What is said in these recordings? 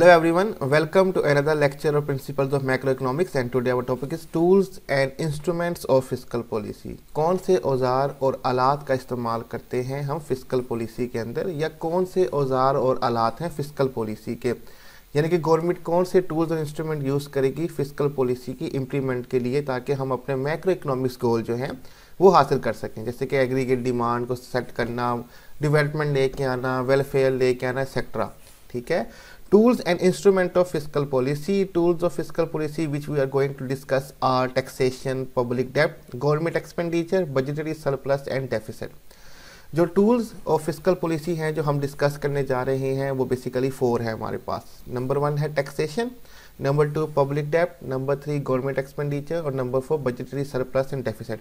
Everyone welcome to another lecture of principles of macro economics and today our topic is tools and instruments of Fiscal policy कौन से औज़ार और आलात का इस्तेमाल करते हैं हम फिस्कल पॉलिसी के अंदर या कौन से औज़ार और आलात हैं फिस्कल पॉलिसी के यानी कि गवर्नमेंट कौन से टूल्स और इंस्ट्रूमेंट यूज़ करेगी फिस्कल पॉलिसी की इम्प्लीमेंट के लिए ताकि हम अपने मैक्रो इकोनॉमिक्स गोल जो हैं वो हासिल कर सकें जैसे कि एग्रीगेट डिमांड को सेट करना डिवेलपमेंट लेके आना वेलफेयर लेके आना एक्सेट्रा ठीक है tools and instrument of physical policy tools of physical policy which we are going to discuss are taxation public डेप्ट government expenditure budgetary surplus and deficit जो टूल्स और फिजिकल पॉलिसी हैं जो हम डिस्कस करने जा रहे हैं वो बेसिकली फोर है हमारे पास नंबर वन है taxation number two public debt number three government expenditure और number four budgetary surplus and deficit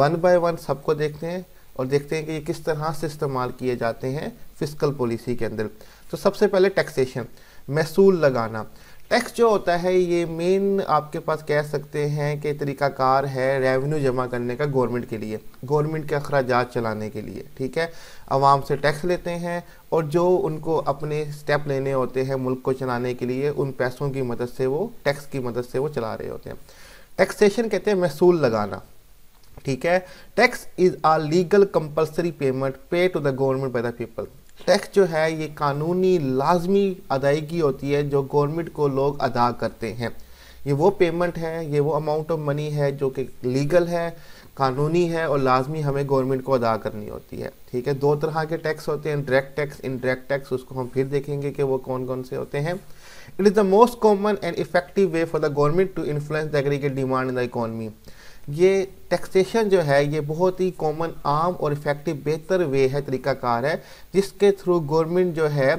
one by one सबको देखते हैं और देखते हैं कि ये किस तरह से इस्तेमाल किए जाते हैं फिजिकल पॉलिसी के अंदर तो सबसे पहले टैक्सेशन महसूल लगाना टैक्स जो होता है ये मेन आपके पास कह सकते हैं कि तरीकाकार है रेवेन्यू जमा करने का गवर्नमेंट के लिए गवर्नमेंट के अखराज चलाने के लिए ठीक है आवाम से टैक्स लेते हैं और जो उनको अपने स्टेप लेने होते हैं मुल्क को चलाने के लिए उन पैसों की मदद से वो टैक्स की मदद से वो चला रहे होते हैं टैक्सेशन कहते हैं महसूल लगाना ठीक है tax is a legal compulsory payment pay to the government by the people tax जो है ये कानूनी लाजमी अदायगी होती है जो गवर्नमेंट को लोग अदा करते हैं ये वो पेमेंट है ये वो अमाउंट ऑफ मनी है जो कि लीगल है कानूनी है और लाजमी हमें गवर्नमेंट को अदा करनी होती है ठीक है दो तरह के टैक्स होते हैं डायरेक्ट टैक्स इनडायरेक्ट टैक्स उसको हम फिर देखेंगे कि वो कौन कौन से होते हैं it is the most common and effective way for the government to influence the aggregate demand in the economy ये टैक्सेशन जो है ये बहुत ही कॉमन आम और इफेक्टिव बेहतर वे है तरीकाकार है जिसके थ्रू गवर्नमेंट जो है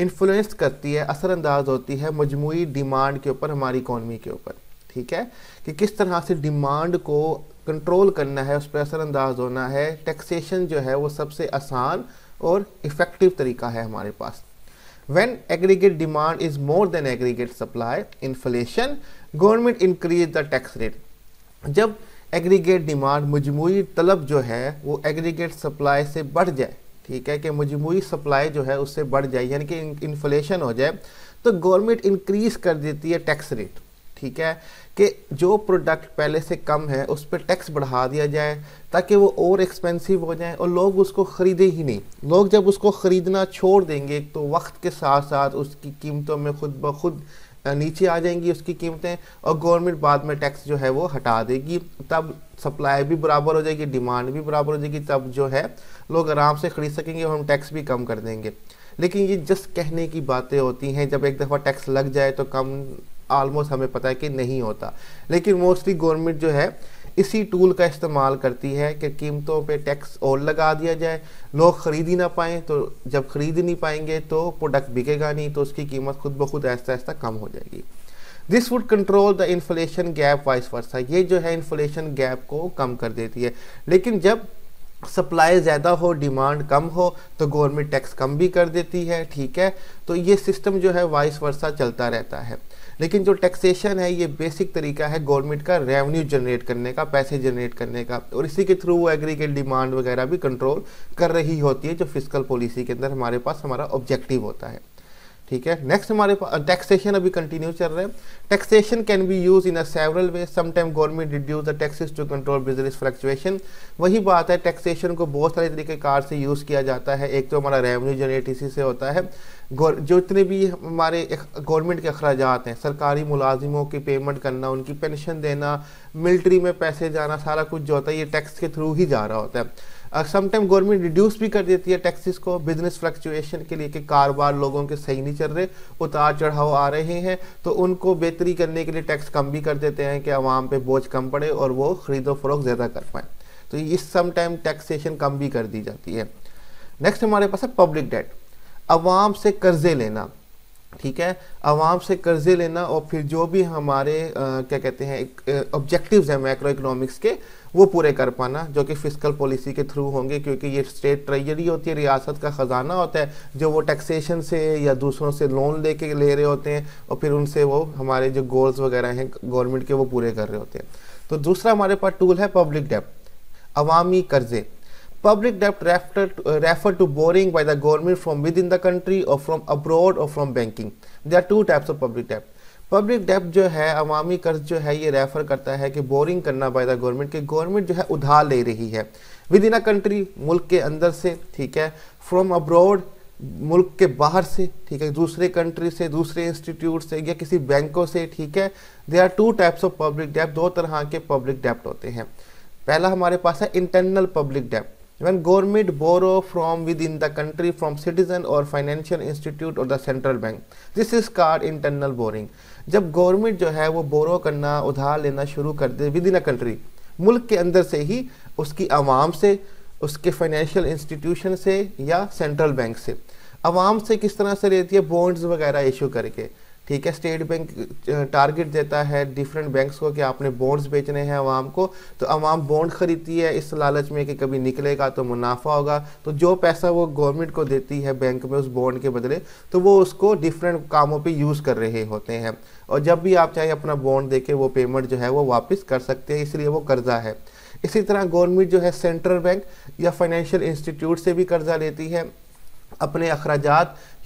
इन्फ्लुएंस करती है असरअंदाज होती है मजमू डिमांड के ऊपर हमारी इकॉनमी के ऊपर ठीक है कि किस तरह से डिमांड को कंट्रोल करना है उस पर असरअंदाज होना है टैक्सेशन जो है वो सबसे आसान और इफ़ेक्टिव तरीका है हमारे पास when aggregate demand is more than aggregate supply inflation government increase the tax rate जब एग्रीगेट डिमांड मजमू तलब जो है वो एग्रीगेट सप्लाई से बढ़ जाए ठीक है कि मजमू सप्लाई जो है उससे बढ़ जाए यानी कि इन्फ्लेशन हो जाए तो गवर्नमेंट इंक्रीज़ कर देती है टैक्स रेट ठीक है कि जो प्रोडक्ट पहले से कम है उस पर टैक्स बढ़ा दिया जाए ताकि वो और एक्सपेंसिव हो जाए और लोग उसको ख़रीदे ही नहीं लोग जब उसको ख़रीदना छोड़ देंगे तो वक्त के साथ साथ उसकी कीमतों में खुद ब खुद नीचे आ जाएंगी उसकी कीमतें और गवर्नमेंट बाद में टैक्स जो है वो हटा देगी तब सप्लाई भी बराबर हो जाएगी डिमांड भी बराबर हो जाएगी तब जो है लोग आराम से खरीद सकेंगे और हम टैक्स भी कम कर देंगे लेकिन ये जस्ट कहने की बातें होती हैं जब एक दफ़ा टैक्स लग जाए तो कम ऑलमोस्ट हमें पता है कि नहीं होता लेकिन मोस्टली गवर्नमेंट जो है इसी टूल का इस्तेमाल करती है कि कीमतों पे टैक्स और लगा दिया जाए लोग ख़रीद ही ना पाएँ तो जब ख़रीद नहीं पाएंगे तो प्रोडक्ट बिकेगा नहीं तो उसकी कीमत खुद ब खुद ऐसा ऐसा कम हो जाएगी this would control the inflation gap vice versa ये जो है इन्फ्लेशन गैप को कम कर देती है लेकिन जब सप्लाई ज़्यादा हो डिमांड कम हो तो गवर्नमेंट टैक्स कम भी कर देती है ठीक है तो ये सिस्टम जो है वाइस वर्सा चलता रहता है लेकिन जो टैक्सेशन है ये बेसिक तरीका है गवर्नमेंट का रेवेन्यू जनरेट करने का पैसे जनरेट करने का और इसी के थ्रू वो एग्रीगेट डिमांड वगैरह भी कंट्रोल कर रही होती है जो फिजिकल पॉलिसी के अंदर हमारे पास हमारा ऑब्जेक्टिव होता है ठीक है नेक्स्ट हमारे पास टैक्सेशन अभी कंटिन्यू चल रहे हैं taxation can be use in a several way sometime government reduce the taxes to control business fluctuation वही बात है टैक्सेशन को बहुत सारे तरीके कार से यूज़ किया जाता है एक तो हमारा रेवेन्यू जनरेट इसी से होता है जो इतने भी हमारे गवर्नमेंट के अखराज हैं सरकारी मुलाजिमों की पेमेंट करना उनकी पेंशन देना मिलिट्री में पैसे जाना सारा कुछ जो होता है ये टैक्स के थ्रू ही जा रहा होता है समटाइम गवर्नमेंट रिड्यूस भी कर देती है टैक्सेस को बिजनेस फ्लक्चुएशन के लिए कि कारोबार लोगों के सही नहीं चल रहे उतार चढ़ाव आ रहे हैं तो उनको बेहतरी करने के लिए टैक्स कम भी कर देते हैं कि आवाम पे बोझ कम पड़े और वो खरीदो फरोख ज़्यादा कर पाएँ तो इस समटाइम टैक्सेशन कम भी कर दी जाती है नेक्स्ट हमारे पास है पब्लिक डेट अवाम से कर्ज़े लेना ठीक है आवाम से कर्ज़े लेना और फिर जो भी हमारे आ, क्या कहते हैं ऑब्जेक्टिव हैं माइक्रो इकोनॉमिक्स के वो पूरे कर पाना जो कि फिजिकल पॉलिसी के थ्रू होंगे क्योंकि ये स्टेट ट्रेजरी होती है रियासत का ख़जाना होता है जो वो टैक्सेशन से या दूसरों से लोन ले ले रहे होते हैं और फिर उनसे वो हमारे जो गोल्स वगैरह हैं गवर्नमेंट के वो पूरे कर रहे होते हैं तो दूसरा हमारे पास टूल है पब्लिक डेप अवामी कर्ज़े Public debt refer to, uh, refer to borrowing by the government from within the country or from abroad or from banking. There are two types of public debt. Public डेप्ट जो है अवामी कर्ज जो है ये refer करता है कि बोरिंग करना बाय द गवर्नमेंट कि गवर्नमेंट जो है उधार ले रही है विद इन अ कंट्री मुल्क के अंदर से ठीक है फ्रॉम अब्रॉड मुल्क के बाहर से ठीक है दूसरे कंट्री से दूसरे इंस्टीट्यूट से या किसी बैंकों से ठीक है they are two types of public डेप्ट दो तरह के पब्लिक डेप्ट होते हैं पहला हमारे पास है इंटरनल पब्लिक डेप्ट when government borrow from within the country from citizen or financial institute or the central bank this is called internal borrowing jab government jo hai wo borrow karna udhar lena shuru kar de within a country mulk ke andar se hi uski awam se uske financial institution se ya central bank se awam se kis tarah se से hai bonds wagaira issue karke ठीक है state bank target देता है different banks को कि आपने bonds बेचने हैं आवाम को तो आवाम बॉन्ड खरीदती है इस लालच में कि कभी निकलेगा तो मुनाफा होगा तो जो पैसा वो गवर्नमेंट को देती है बैंक में उस बॉन्ड के बदले तो वो उसको डिफरेंट कामों पर यूज़ कर रहे होते हैं और जब भी आप चाहे अपना बॉन्ड दे वो पेमेंट जो है वो वापस कर सकते हैं इसलिए वो कर्जा है इसी तरह गवर्नमेंट जो है सेंट्रल बैंक या फाइनेंशियल इंस्टीट्यूट से भी कर्जा लेती है अपने अखराज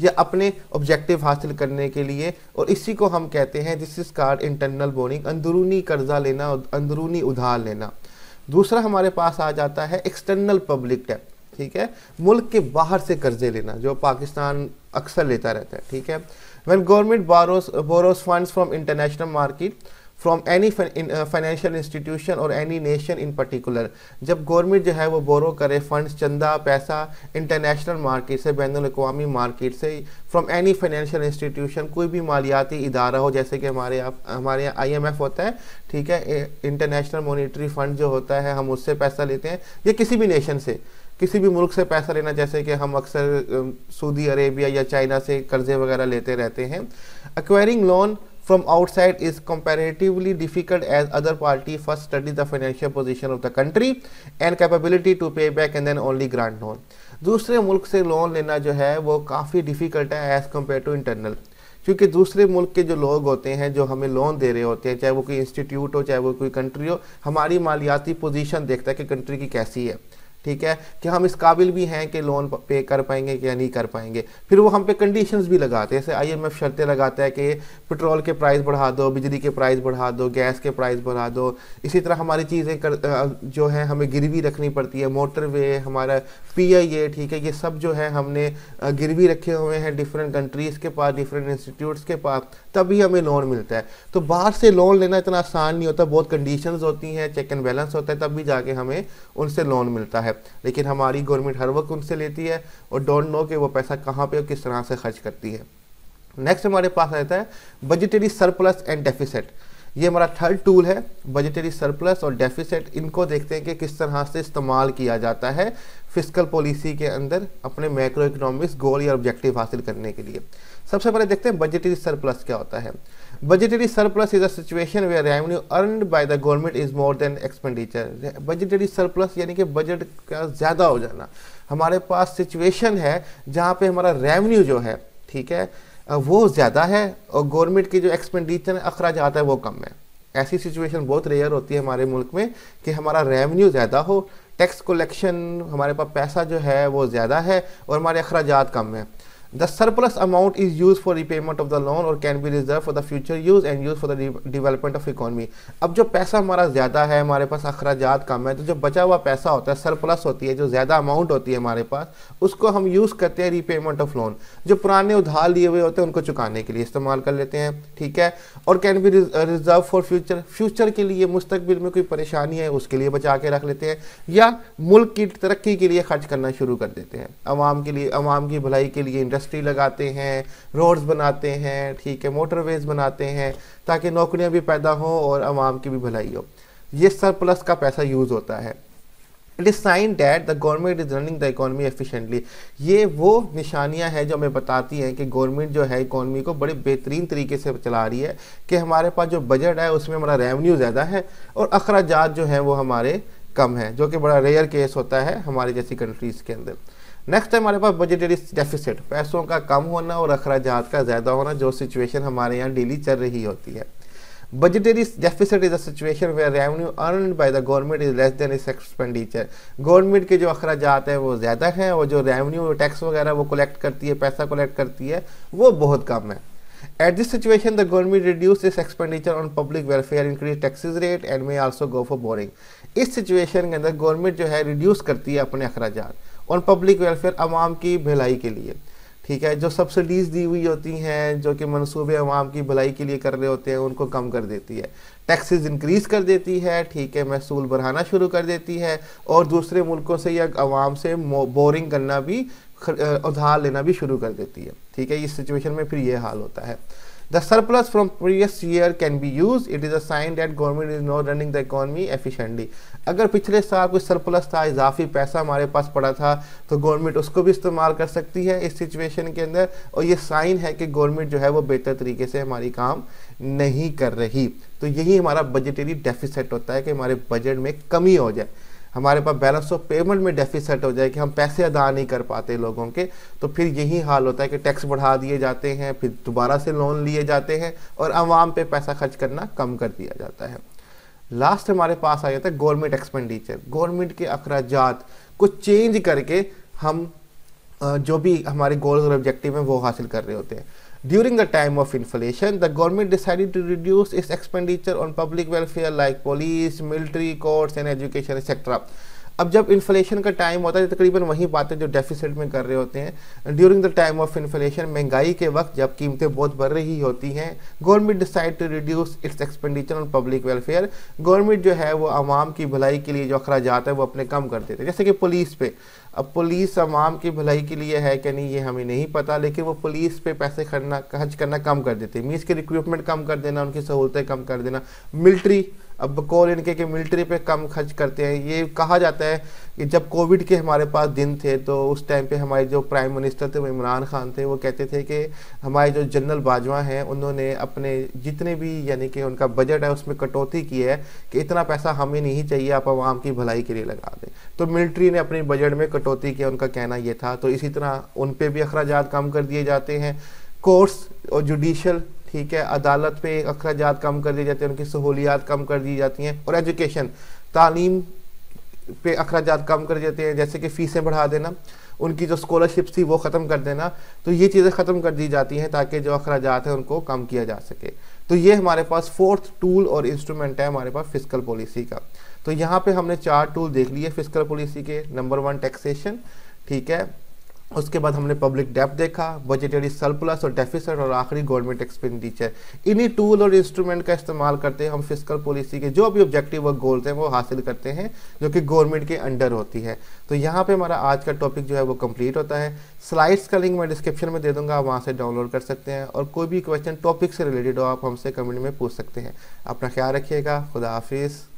या अपने ऑब्जेक्टिव हासिल करने के लिए और इसी को हम कहते हैं this is called internal borrowing अंदरूनी कर्जा लेना अंदरूनी उधार लेना दूसरा हमारे पास आ जाता है एक्सटर्नल पब्लिक टैप ठीक है मुल्क के बाहर से कर्जे लेना जो पाकिस्तान अक्सर लेता रहता है ठीक है when government borrows borrows funds from international market from any financial institution और एनी नेशन इन पर्टिकुलर जब गवर्नमेंट जो है वो बोरो करे फंड्स चंदा पैसा इंटरनेशनल मार्केट से बैन अवी मार्केट से फ्रॉम एनी फाइनेंशियल इंस्टीट्यूशन कोई भी मालियाती इदारा हो जैसे कि हमारे आप हमारे यहाँ आई एम एफ होता है ठीक है इंटरनेशनल मोनिट्री फंड जो होता है हम उससे पैसा लेते हैं या किसी भी नेशन से किसी भी मुल्क से पैसा लेना जैसे कि हम अक्सर सऊदी अरेबिया या चाइना से कर्जे वगैरह लेते रहते हैं acquiring loan from outside is comparatively difficult as other party first study the financial position of the country and capability to pay back and then only grant loan दूसरे मुल्क से लोन लेना जो है वो काफ़ी डिफ़िकल्ट है एज़ कम्पेयर टू इंटरनल क्योंकि दूसरे मुल्क के जो लोग होते हैं जो हमें लोन दे रहे होते हैं चाहे वो कोई इंस्टीट्यूट हो चाहे वो कोई कंट्री हो हमारी मालियाती पोजीशन देखता है कि कंट्री की कैसी है ठीक है कि हम इस काबिल भी हैं कि लोन पे कर पाएंगे या नहीं कर पाएंगे फिर वो हम पे कंडीशंस भी लगाते हैं जैसे आईएमएफ शर्तें लगाता है कि पेट्रोल के प्राइस बढ़ा दो बिजली के प्राइस बढ़ा दो गैस के प्राइस बढ़ा दो इसी तरह हमारी चीज़ें कर जो है हमें गिरवी रखनी पड़ती है मोटरवे हमारा पीआईए ठीक है ये सब जो है हमने गिरवी रखे हुए हैं डिफरेंट कंट्रीज़ के पास डिफरेंट इंस्टीट्यूट्स के पास तभी हमें लोन मिलता है तो बाहर से लोन लेना इतना आसान नहीं होता बहुत कंडीशन होती हैं चेक एंड बैलेंस होता है तब भी जाके हमें उनसे लोन मिलता है है लेकिन हमारी गवर्नमेंट हर वक्त उनसे लेती है और डोंट नो कि वो पैसा कहाँ पे और किस तरह से खर्च करती है नेक्स्ट हमारे पास रहता है बजटरी सरप्लस एंड डेफिसिट ये हमारा थर्ड टूल है बजटरी सरप्लस और डेफिसिट इनको देखते हैं कि किस तरह से इस्तेमाल किया जाता है फिजिकल पॉलिसी के अंदर अपने मैक्रो इकोनॉमिक्स गोल या ऑब्जेक्टिव हासिल करने के लिए सबसे पहले देखते हैं बजटरी सरप्लस क्या होता है budgetary surplus is a situation where revenue earn by the government is more than expenditure budgetary surplus यानी कि बजट का ज़्यादा हो जाना हमारे पास सिचुएशन है जहाँ पे हमारा रेवेन्यू जो है ठीक है वो ज़्यादा है और गवर्नमेंट की जो एक्सपेंडिचर अखराज आता है वो कम है ऐसी सिचुएशन बहुत रेयर होती है हमारे मुल्क में कि हमारा रेवेन्यू ज़्यादा हो टैक्स कलेक्शन हमारे पास पैसा जो है वो ज़्यादा है और हमारे अखराज कम है the surplus amount is use for repayment of the loan और can be reserve for the future use and use for the development of economy. अब जो पैसा हमारा ज़्यादा है हमारे पास अखराजात कम है तो जो बचा हुआ पैसा होता है सरप्लस होती है जो ज़्यादा अमाउंट होती है हमारे पास उसको हम यूज़ करते हैं रिपेमेंट ऑफ लोन जो पुराने उधार लिए हुए होते हैं उनको चुकाने के लिए इस्तेमाल कर लेते हैं ठीक है और can be reserve for future future के लिए मुस्तबिल में कोई परेशानी है उसके लिए बचा के रख लेते हैं या मुल्क की तरक्की के लिए खर्च करना शुरू कर देते हैं आवाम के लिए आवाम की भलाई के लिए इंडस्ट्री इंडस्ट्री लगाते हैं रोड्स बनाते हैं ठीक है मोटरवेज बनाते हैं ताकि नौकरियां भी पैदा हों और आवाम की भी भलाई हो ये सरप्लस का पैसा यूज़ होता है it is sign that the government is running the economy efficiently ये वो निशानियाँ हैं जो हमें बताती हैं कि गवर्नमेंट जो है इकोनॉमी को बड़े बेहतरीन तरीके से चला रही है कि हमारे पास जो बजट है उसमें हमारा रेवन्यू ज़्यादा है और अखराज जो हैं वो हमारे कम है जो कि बड़ा रेयर केस होता है हमारी जैसी कंट्रीज़ के अंदर नेक्स्ट टाइम हमारे पास बजटरी डेफिसिट पैसों का कम होना और अखराजात का ज़्यादा होना जो सिचुएशन हमारे यहाँ डेली चल रही होती है budgetary deficit is a where revenue earn by the government is less than is expenditure government के जो अखराजात हैं वो ज़्यादा हैं और जो रेवन्यू टैक्स वगैरह वो कलेक्ट करती है पैसा कलेक्ट करती है वो बहुत कम है at this situation the government reduce this expenditure on public welfare increase taxes rate and may also go for borrowing इस सिचुएशन के अंदर गवर्नमेंट जो है रिड्यूस करती है अपने अखराज ऑन पब्लिक वेलफेयर आवाम की भलाई के लिए ठीक है जो सब्सिडीज़ दी हुई होती हैं जो कि मनसूबे अवाम की भलाई के लिए कर रहे होते हैं उनको कम कर देती है टैक्सेस इंक्रीज़ कर देती है ठीक है महसूल बढ़ाना शुरू कर देती है और दूसरे मुल्कों से या आवाम से बोरिंग करना भी उधार लेना भी शुरू कर देती है ठीक है इस सिचुएशन में फिर ये हाल होता है The surplus from previous year can be used. It is a sign that government is not running the economy efficiently. अगर पिछले साल कोई सरप्लस था इजाफी पैसा हमारे पास पड़ा था तो गवर्नमेंट उसको भी इस्तेमाल कर सकती है इस सिचुएशन के अंदर और ये साइन है कि गवर्नमेंट जो है वो बेहतर तरीके से हमारी काम नहीं कर रही तो यही हमारा बजटरी डेफिसिट होता है कि हमारे बजट में कमी हो जाए हमारे पास बैलेंस ऑफ पेमेंट में डेफिसिट हो जाए कि हम पैसे अदा नहीं कर पाते लोगों के तो फिर यही हाल होता है कि टैक्स बढ़ा दिए जाते हैं फिर दोबारा से लोन लिए जाते हैं और आवाम पे पैसा खर्च करना कम कर दिया जाता है लास्ट हमारे पास आ जाता है गवर्नमेंट एक्सपेंडिचर गवर्नमेंट के अखराज को चेंज करके हम जो भी हमारे गोल्स और ऑब्जेक्टिव हैं वो हासिल कर रहे होते हैं During the time of inflation, the government decided to reduce its expenditure on public welfare like police, military, courts and education etc. अब जब इन्फ्लेशन का टाइम होता है तो तकरीबन वही बातें जो डेफिसिट में कर रहे होते हैं during the time of inflation महंगाई के वक्त जब कीमतें बहुत बढ़ रही होती हैं government decide to reduce its expenditure on public welfare government जो है वो आवाम की भलाई के लिए जो अखराज है वो अपने कम कर देते हैं जैसे कि पुलिस पे अब पुलिस आवाम की भलाई के लिए है कि नहीं ये हमें नहीं पता लेकिन वो पुलिस पे पैसे खर्चना खर्च करना कम कर देते हैं मीन्स के रिक्रूटमेंट कम कर देना उनकी सहूलतें कम कर देना मिलिट्री अब कौन इनके के मिलिट्री पे कम खर्च करते हैं ये कहा जाता है कि जब कोविड के हमारे पास दिन थे तो उस टाइम पे हमारे जो प्राइम मिनिस्टर थे वो इमरान खान थे वो कहते थे कि हमारे जो जनरल बाजवा हैं उन्होंने अपने जितने भी यानी कि उनका बजट है उसमें कटौती की है कि इतना पैसा हमें नहीं चाहिए आप आवाम की भलाई के लिए लगा दें तो मिलिट्री ने अपने बजट में कटौती किया उनका कहना ये था तो इसी तरह उन पर भी अखराज कम कर दिए जाते हैं कोर्ट्स और जुडिशल ठीक है अदालत पे अखराज कम कर दिए जाते हैं उनकी सहूलियात कम कर दी जाती हैं और एजुकेशन तालीम पे अखराज कम कर देते हैं जैसे कि फ़ीसें बढ़ा देना उनकी जो स्कॉलरशिप्स थी वो ख़त्म कर देना तो ये चीज़ें ख़त्म कर दी जाती हैं ताकि जो अखराज हैं उनको कम किया जा सके तो ये हमारे पास फोर्थ टूल और इंस्ट्रूमेंट है हमारे पास फिजिकल पॉलिसी का तो यहाँ पे हमने चार टूल देख लिए फिजिकल पॉलिसी के नंबर वन टैक्सेशन ठीक है उसके बाद हमने पब्लिक डेप देखा बजटरी सरप्लस और डेफिसिट और आखिरी गवर्नमेंट एक्सपेंडिचर इन्हीं टूल और इंस्ट्रूमेंट का इस्तेमाल करते हैं हम फिजिकल पॉलिसी के जो भी ऑब्जेक्टिव और गोल्स हैं वो हासिल करते हैं जो कि गवर्नमेंट के अंडर होती है तो यहाँ पे हमारा आज का टॉपिक जो है वो कम्प्लीट होता है स्लाइड्स का लिंक मैं डिस्क्रिप्शन में दे दूंगा आप वहाँ से डाउनलोड कर सकते हैं और कोई भी क्वेश्चन टॉपिक से रिलेटेड हो आप हमसे कमेंट में पूछ सकते हैं अपना ख्याल रखिएगा खुदा हाफिज़